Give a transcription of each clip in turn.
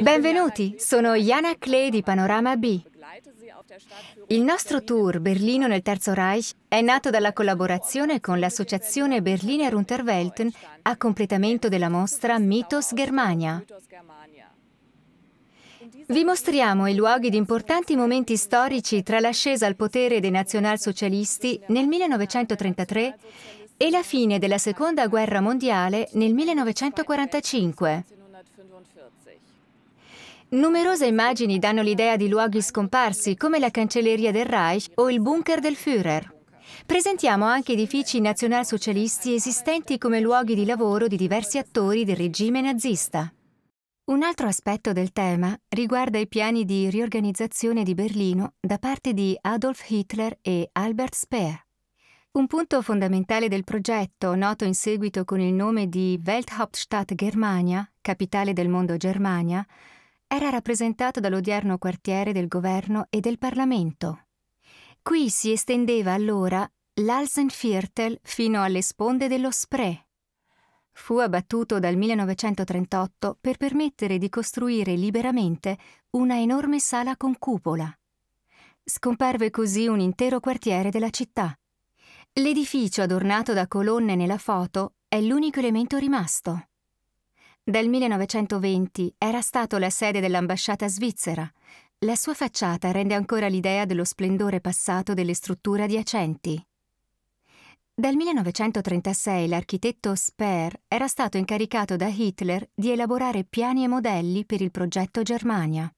Benvenuti, sono Jana Klee di Panorama B. Il nostro tour Berlino nel Terzo Reich è nato dalla collaborazione con l'associazione Berliner Unterwelten a completamento della mostra Mythos Germania. Vi mostriamo i luoghi di importanti momenti storici tra l'ascesa al potere dei nazionalsocialisti nel 1933 e la fine della Seconda Guerra Mondiale nel 1945. Numerose immagini danno l'idea di luoghi scomparsi come la cancelleria del Reich o il bunker del Führer. Presentiamo anche edifici nazionalsocialisti esistenti come luoghi di lavoro di diversi attori del regime nazista. Un altro aspetto del tema riguarda i piani di riorganizzazione di Berlino da parte di Adolf Hitler e Albert Speer. Un punto fondamentale del progetto, noto in seguito con il nome di Welthauptstadt Germania, capitale del mondo Germania, era rappresentato dall'odierno quartiere del governo e del Parlamento. Qui si estendeva allora l'Alsenviertel fino alle sponde dello Spree. Fu abbattuto dal 1938 per permettere di costruire liberamente una enorme sala con cupola. Scomparve così un intero quartiere della città, L'edificio adornato da colonne nella foto è l'unico elemento rimasto. Dal 1920 era stato la sede dell'ambasciata svizzera. La sua facciata rende ancora l'idea dello splendore passato delle strutture adiacenti. Dal 1936 l'architetto Speer era stato incaricato da Hitler di elaborare piani e modelli per il progetto Germania.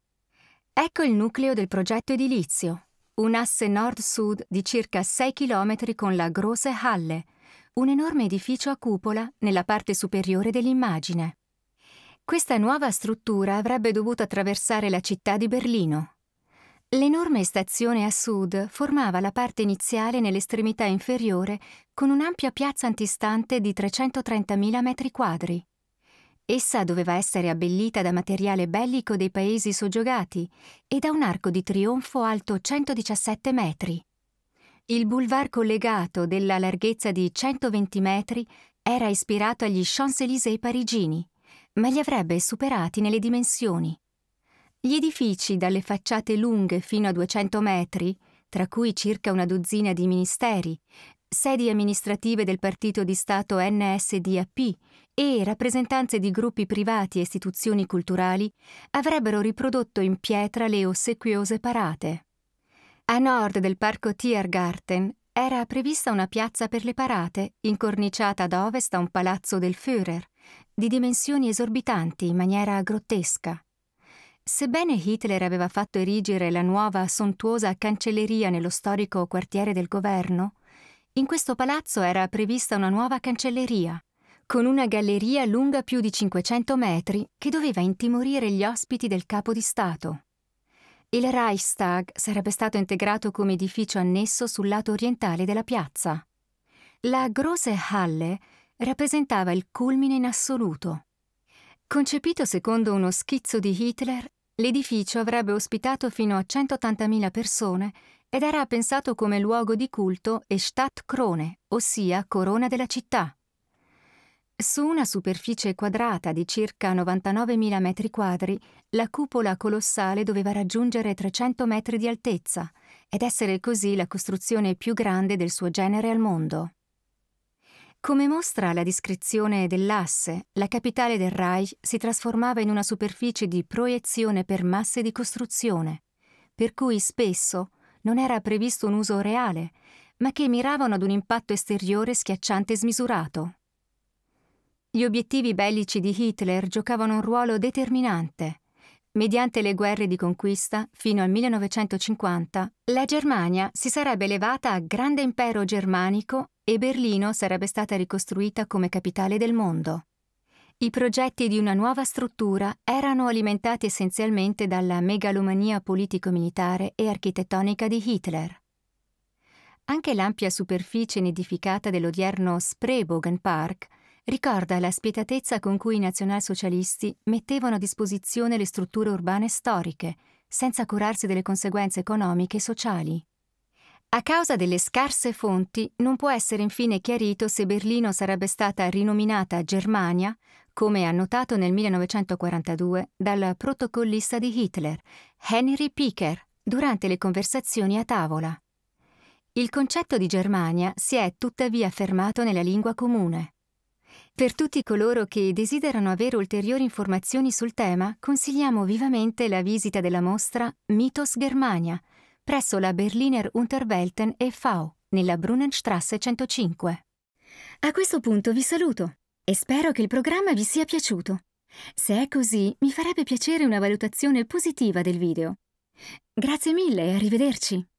Ecco il nucleo del progetto edilizio, un asse nord-sud di circa 6 km con la Grosse Halle, un enorme edificio a cupola nella parte superiore dell'immagine. Questa nuova struttura avrebbe dovuto attraversare la città di Berlino. L'enorme stazione a sud formava la parte iniziale nell'estremità inferiore con un'ampia piazza antistante di 330.000 metri quadri. Essa doveva essere abbellita da materiale bellico dei paesi soggiogati e da un arco di trionfo alto 117 metri. Il boulevard collegato della larghezza di 120 metri era ispirato agli Champs-Élysées parigini, ma li avrebbe superati nelle dimensioni. Gli edifici dalle facciate lunghe fino a 200 metri, tra cui circa una dozzina di ministeri, sedi amministrative del partito di Stato NSDAP e rappresentanze di gruppi privati e istituzioni culturali avrebbero riprodotto in pietra le ossequiose parate. A nord del parco Tiergarten era prevista una piazza per le parate, incorniciata ad ovest a un palazzo del Führer, di dimensioni esorbitanti in maniera grottesca. Sebbene Hitler aveva fatto erigere la nuova sontuosa cancelleria nello storico quartiere del governo, in questo palazzo era prevista una nuova cancelleria, con una galleria lunga più di 500 metri che doveva intimorire gli ospiti del capo di Stato. Il Reichstag sarebbe stato integrato come edificio annesso sul lato orientale della piazza. La Große Halle rappresentava il culmine in assoluto. Concepito secondo uno schizzo di Hitler, l'edificio avrebbe ospitato fino a 180.000 persone ed era pensato come luogo di culto e Stadtkrone, ossia corona della città. Su una superficie quadrata di circa 99.000 metri quadri, la cupola colossale doveva raggiungere 300 metri di altezza ed essere così la costruzione più grande del suo genere al mondo. Come mostra la descrizione dell'asse, la capitale del Reich si trasformava in una superficie di proiezione per masse di costruzione, per cui spesso non era previsto un uso reale, ma che miravano ad un impatto esteriore schiacciante e smisurato. Gli obiettivi bellici di Hitler giocavano un ruolo determinante. Mediante le guerre di conquista, fino al 1950, la Germania si sarebbe elevata a grande impero germanico e Berlino sarebbe stata ricostruita come capitale del mondo. I progetti di una nuova struttura erano alimentati essenzialmente dalla megalomania politico-militare e architettonica di Hitler. Anche l'ampia superficie nidificata dell'odierno Spreebogenpark Park ricorda la spietatezza con cui i nazionalsocialisti mettevano a disposizione le strutture urbane storiche, senza curarsi delle conseguenze economiche e sociali. A causa delle scarse fonti non può essere infine chiarito se Berlino sarebbe stata rinominata Germania, come annotato nel 1942 dal protocollista di Hitler, Henry Picker, durante le conversazioni a tavola. Il concetto di Germania si è tuttavia affermato nella lingua comune. Per tutti coloro che desiderano avere ulteriori informazioni sul tema, consigliamo vivamente la visita della mostra Mythos Germania presso la Berliner Unterwelten e.V. nella Brunnenstrasse 105. A questo punto vi saluto e spero che il programma vi sia piaciuto. Se è così, mi farebbe piacere una valutazione positiva del video. Grazie mille e arrivederci.